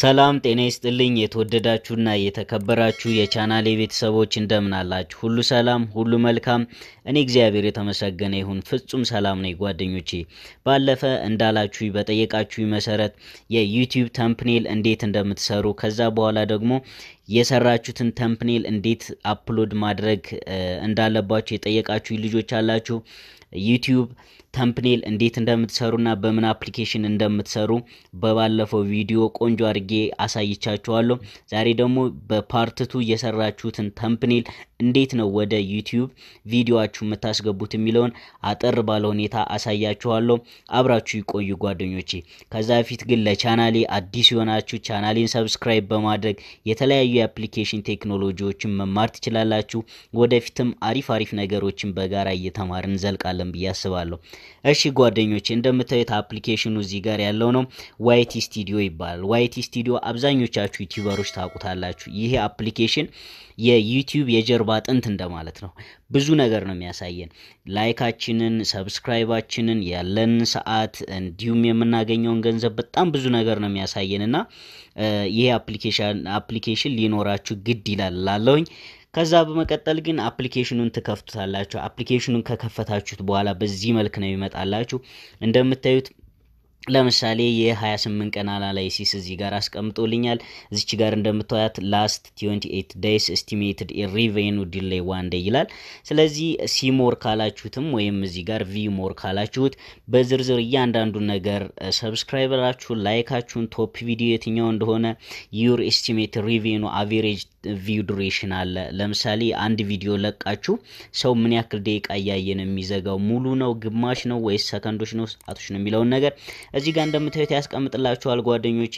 ሰላም ጤና ይስጥልኝ። የተወደዳችሁና የተከበራችሁ የቻናሌ ቤተሰቦች እንደምን አላችሁ? ሁሉ ሰላም፣ ሁሉ መልካም። እኔ እግዚአብሔር የተመሰገነ ይሁን ፍጹም ሰላም ነኝ ጓደኞቼ። ባለፈ እንዳላችሁ በጠየቃችሁ መሰረት የዩቲዩብ ተምፕኔል እንዴት እንደምትሰሩ ከዛ በኋላ ደግሞ የሰራችሁትን ተምፕኔል እንዴት አፕሎድ ማድረግ እንዳለባችሁ የጠየቃችሁ ልጆች አላችሁ ዩቲዩብ ተምፕኔል እንዴት እንደምትሰሩና በምን አፕሊኬሽን እንደምትሰሩ በባለፈው ቪዲዮ ቆንጆ አድርጌ አሳይቻችኋለሁ። ዛሬ ደግሞ በፓርትቱ የሰራችሁትን ተምፕኔል እንዴት ነው ወደ ዩቲዩብ ቪዲዮችሁ የምታስገቡት የሚለውን አጠር ባለ ሁኔታ አሳያችኋለሁ። አብራችሁ ይቆዩ ጓደኞቼ። ከዛ በፊት ግን ለቻናሌ አዲስ የሆናችሁ ቻናሌን ሰብስክራይብ በማድረግ የተለያዩ የአፕሊኬሽን ቴክኖሎጂዎችን መማር ትችላላችሁ። ወደፊትም አሪፍ አሪፍ ነገሮችን በጋራ እየተማርን ዘልቃለን ብዬ አስባለሁ። እሺ ጓደኞቼ እንደምታዩት አፕሊኬሽኑ እዚህ ጋር ያለው ነው። ዋይቲ ስቱዲዮ ይባላል። ዋይቲ ስቱዲዮ አብዛኞቻችሁ ዩቲዩበሮች ታውቁታላችሁ። ይሄ አፕሊኬሽን የዩቲዩብ የጀርባ አጥንት እንደማለት ነው። ብዙ ነገር ነው የሚያሳየን፣ ላይካችንን፣ ሰብስክራይባችንን፣ ያለን ሰዓት እንዲሁም የምናገኘውን ገንዘብ በጣም ብዙ ነገር ነው የሚያሳየን እና ይሄ አፕሊኬሽን ሊኖራችሁ ግድ ይላል ላለውኝ ከዛ በመቀጠል ግን አፕሊኬሽኑን ትከፍቱታላችሁ። አፕሊኬሽኑን ከከፈታችሁት በኋላ በዚህ መልክ ነው ይመጣላችሁ እንደምታዩት ለምሳሌ የ28 ቀን አናላይሲስ እዚህ ጋር አስቀምጦልኛል። እዚች ጋር እንደምታያት ላስት 28 ዴይስ ኤስቲሜትድ ሪቬኑ ዲሌይ ዋን ዴይ ይላል። ስለዚህ ሲሞር ካላችሁትም ወይም እዚህ ጋር ቪ ሞር ካላችሁት በዝርዝር እያንዳንዱ ነገር ሰብስክራይበራችሁን፣ ላይካችሁን፣ ቶፕ ቪዲዮ የትኛው እንደሆነ ዩር ኤስቲሜት ሪቬኑ አቬሬጅ ቪው ዱሬሽን አለ። ለምሳሌ አንድ ቪዲዮ ለቃችሁ ሰው ምን ያክል ደቂቃ እያየን የሚዘጋው ሙሉ ነው፣ ግማሽ ነው፣ ወይስ ሰከንዶች ነው፣ ሰዓቶች ነው የሚለውን ነገር እዚህ ጋር እንደምታዩት ያስቀምጥላችኋል ጓደኞቼ።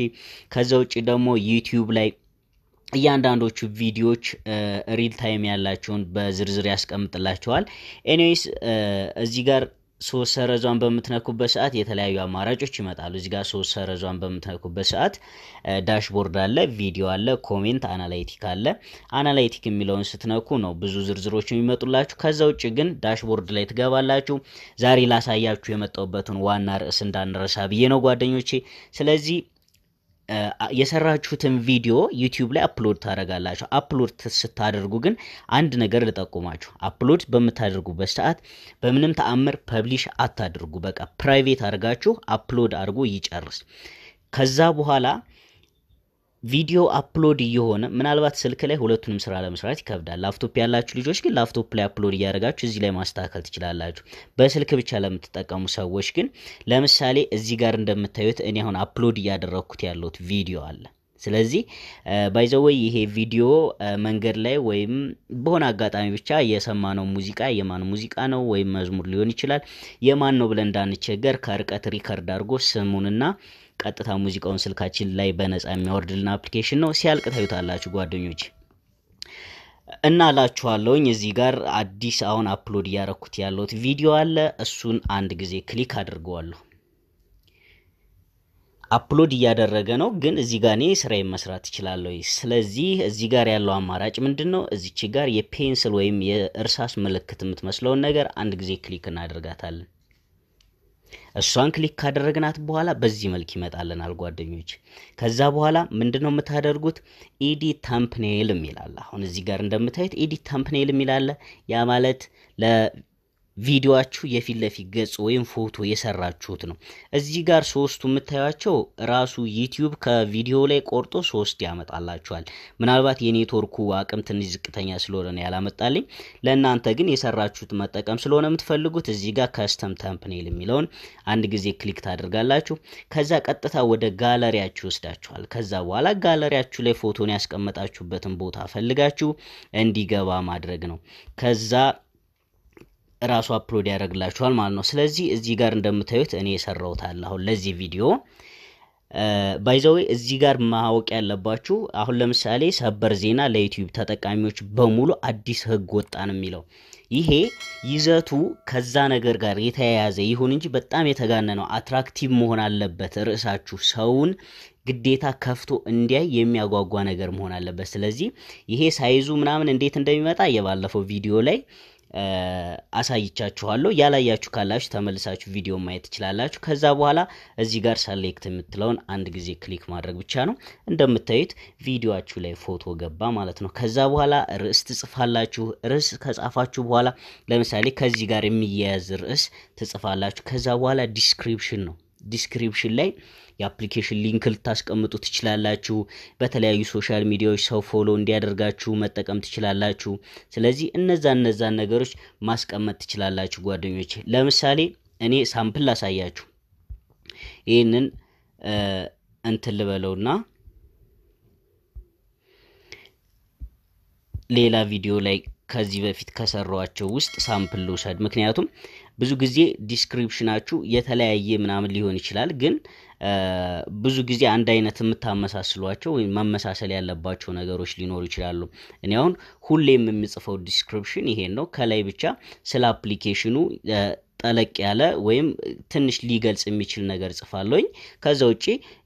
ከዛ ውጭ ደግሞ ዩቲዩብ ላይ እያንዳንዶቹ ቪዲዮዎች ሪል ታይም ያላቸውን በዝርዝር ያስቀምጥላቸዋል። ኤኒዌይስ እዚህ ጋር ሶስት ሰረዟን በምትነኩበት ሰዓት የተለያዩ አማራጮች ይመጣሉ። ጋር ሶስት ሰረዟን በምትነኩበት ሰዓት ዳሽቦርድ አለ፣ ቪዲዮ አለ፣ ኮሜንት አናላይቲክ አለ። አናላይቲክ የሚለውን ስትነኩ ነው ብዙ ዝርዝሮች የሚመጡላችሁ። ከዛ ውጭ ግን ዳሽቦርድ ላይ ትገባላችሁ። ዛሬ ላሳያችሁ የመጣሁበትን ዋና ርዕስ እንዳንረሳ ብዬ ነው ጓደኞቼ። ስለዚህ የሰራችሁትን ቪዲዮ ዩቲዩብ ላይ አፕሎድ ታደርጋላችሁ። አፕሎድ ስታደርጉ ግን አንድ ነገር ልጠቁማችሁ፣ አፕሎድ በምታደርጉበት ሰዓት በምንም ተአምር ፐብሊሽ አታድርጉ። በቃ ፕራይቬት አድርጋችሁ አፕሎድ አድርጎ ይጨርስ። ከዛ በኋላ ቪዲዮ አፕሎድ እየሆነ ምናልባት ስልክ ላይ ሁለቱንም ስራ ለመስራት ይከብዳል። ላፕቶፕ ያላችሁ ልጆች ግን ላፕቶፕ ላይ አፕሎድ እያደረጋችሁ እዚህ ላይ ማስተካከል ትችላላችሁ። በስልክ ብቻ ለምትጠቀሙ ሰዎች ግን ለምሳሌ እዚህ ጋር እንደምታዩት እኔ አሁን አፕሎድ እያደረግኩት ያለሁት ቪዲዮ አለ። ስለዚህ ባይዘወይ ይሄ ቪዲዮ መንገድ ላይ ወይም በሆነ አጋጣሚ ብቻ የሰማነው ሙዚቃ የማን ሙዚቃ ነው ወይም መዝሙር ሊሆን ይችላል የማን ነው ብለን እንዳንቸገር ከርቀት ሪከርድ አድርጎ ስሙንና ቀጥታ ሙዚቃውን ስልካችን ላይ በነጻ የሚያወርድልን አፕሊኬሽን ነው። ሲያልቅ ታዩታላችሁ ጓደኞች እና ላችኋለሁኝ። እዚህ ጋር አዲስ አሁን አፕሎድ እያረኩት ያለሁት ቪዲዮ አለ። እሱን አንድ ጊዜ ክሊክ አድርገዋለሁ። አፕሎድ እያደረገ ነው። ግን እዚህ ጋር እኔ ስራዬን መስራት እችላለሁ። ስለዚህ እዚህ ጋር ያለው አማራጭ ምንድን ነው? እዚች ጋር የፔንስል ወይም የእርሳስ ምልክት የምትመስለውን ነገር አንድ ጊዜ ክሊክ እናደርጋታለን። እሷን ክሊክ ካደረግናት በኋላ በዚህ መልክ ይመጣልናል ጓደኞች። ከዛ በኋላ ምንድነው የምታደርጉት? ኤዲት ታምፕኔል የሚላለ አሁን እዚህ ጋር እንደምታዩት ኤዲት ታምፕኔል የሚላለ ያ ማለት ቪዲዮችሁ የፊት ለፊት ገጽ ወይም ፎቶ የሰራችሁት ነው። እዚህ ጋር ሶስቱ የምታዩቸው ራሱ ዩቲዩብ ከቪዲዮ ላይ ቆርጦ ሶስት ያመጣላችኋል። ምናልባት የኔትወርኩ አቅም ትንሽ ዝቅተኛ ስለሆነ ነው ያላመጣልኝ። ለእናንተ ግን የሰራችሁት መጠቀም ስለሆነ የምትፈልጉት እዚህ ጋር ከስተም ተምፕኔል የሚለውን አንድ ጊዜ ክሊክ ታደርጋላችሁ። ከዛ ቀጥታ ወደ ጋለሪያችሁ ይወስዳችኋል። ከዛ በኋላ ጋለሪያችሁ ላይ ፎቶን ያስቀመጣችሁበትን ቦታ ፈልጋችሁ እንዲገባ ማድረግ ነው ከዛ ራሱ አፕሎድ ያደርግላችኋል ማለት ነው። ስለዚህ እዚህ ጋር እንደምታዩት እኔ የሰራውታል አሁን ለዚህ ቪዲዮ ባይዘዌ እዚህ ጋር ማወቅ ያለባችሁ አሁን ለምሳሌ ሰበር ዜና ለዩቲዩብ ተጠቃሚዎች በሙሉ አዲስ ህግ ወጣ ነው የሚለው ይሄ ይዘቱ ከዛ ነገር ጋር የተያያዘ ይሁን እንጂ በጣም የተጋነነው አትራክቲቭ መሆን አለበት። ርዕሳችሁ ሰውን ግዴታ ከፍቶ እንዲያይ የሚያጓጓ ነገር መሆን አለበት። ስለዚህ ይሄ ሳይዙ ምናምን እንዴት እንደሚመጣ የባለፈው ቪዲዮ ላይ አሳይቻችኋለሁ። ያላያችሁ ካላችሁ ተመልሳችሁ ቪዲዮ ማየት ትችላላችሁ። ከዛ በኋላ እዚህ ጋር ሰሌክት የምትለውን አንድ ጊዜ ክሊክ ማድረግ ብቻ ነው። እንደምታዩት ቪዲዮችሁ ላይ ፎቶ ገባ ማለት ነው። ከዛ በኋላ ርዕስ ትጽፋላችሁ። ርዕስ ከጻፋችሁ በኋላ ለምሳሌ ከዚህ ጋር የሚያያዝ ርዕስ ትጽፋላችሁ። ከዛ በኋላ ዲስክሪፕሽን ነው ዲስክሪፕሽን ላይ የአፕሊኬሽን ሊንክ ልታስቀምጡ ትችላላችሁ። በተለያዩ ሶሻል ሚዲያዎች ሰው ፎሎ እንዲያደርጋችሁ መጠቀም ትችላላችሁ። ስለዚህ እነዛ እነዛን ነገሮች ማስቀመጥ ትችላላችሁ ጓደኞች። ለምሳሌ እኔ ሳምፕል ላሳያችሁ። ይህንን እንትን ልበለውና ሌላ ቪዲዮ ላይ ከዚህ በፊት ከሰሯቸው ውስጥ ሳምፕል ልውሰድ። ምክንያቱም ብዙ ጊዜ ዲስክሪፕሽናችሁ የተለያየ ምናምን ሊሆን ይችላል። ግን ብዙ ጊዜ አንድ አይነት የምታመሳስሏቸው ወይም መመሳሰል ያለባቸው ነገሮች ሊኖሩ ይችላሉ። እኔ አሁን ሁሌም የምጽፈው ዲስክሪፕሽን ይሄን ነው። ከላይ ብቻ ስለ አፕሊኬሽኑ ጠለቅ ያለ ወይም ትንሽ ሊገልጽ የሚችል ነገር ጽፋለኝ። ከዛ ውጭ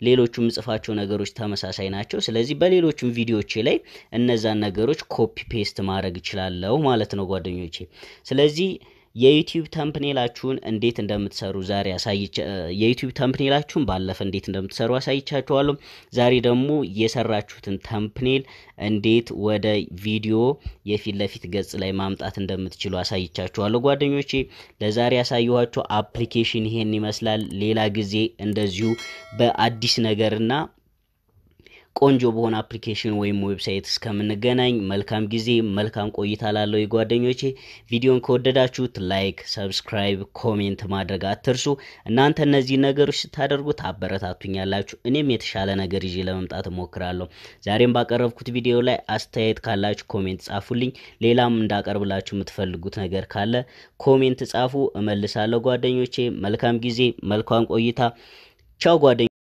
ሌሎቹ ምጽፋቸው ነገሮች ተመሳሳይ ናቸው። ስለዚህ በሌሎቹም ቪዲዮቼ ላይ እነዛን ነገሮች ኮፒ ፔስት ማድረግ እችላለሁ ማለት ነው ጓደኞቼ። ስለዚህ የዩቲዩብ ተምፕኔላችሁን እንዴት እንደምትሰሩ ዛሬ አሳይቼ የዩቲዩብ ተምፕኔላችሁን ባለፈ እንዴት እንደምትሰሩ አሳይቻችኋለሁ። ዛሬ ደግሞ የሰራችሁትን ተምፕኔል እንዴት ወደ ቪዲዮ የፊት ለፊት ገጽ ላይ ማምጣት እንደምትችሉ አሳይቻችኋለሁ። ጓደኞቼ ለዛሬ ያሳየኋቸው አፕሊኬሽን ይሄን ይመስላል። ሌላ ጊዜ እንደዚሁ በአዲስ ነገርና ቆንጆ በሆነ አፕሊኬሽን ወይም ዌብሳይት እስከምንገናኝ መልካም ጊዜ፣ መልካም ቆይታ ላለው የጓደኞቼ። ቪዲዮን ከወደዳችሁት ላይክ፣ ሰብስክራይብ፣ ኮሜንት ማድረግ አትርሱ። እናንተ እነዚህ ነገሮች ስታደርጉ ታበረታቱኛላችሁ፣ እኔም የተሻለ ነገር ይዤ ለመምጣት እሞክራለሁ። ዛሬም ባቀረብኩት ቪዲዮ ላይ አስተያየት ካላችሁ ኮሜንት ጻፉልኝ። ሌላም እንዳቀርብላችሁ የምትፈልጉት ነገር ካለ ኮሜንት ጻፉ፣ እመልሳለሁ ጓደኞቼ። መልካም ጊዜ፣ መልካም ቆይታ። ቻው ጓደኞ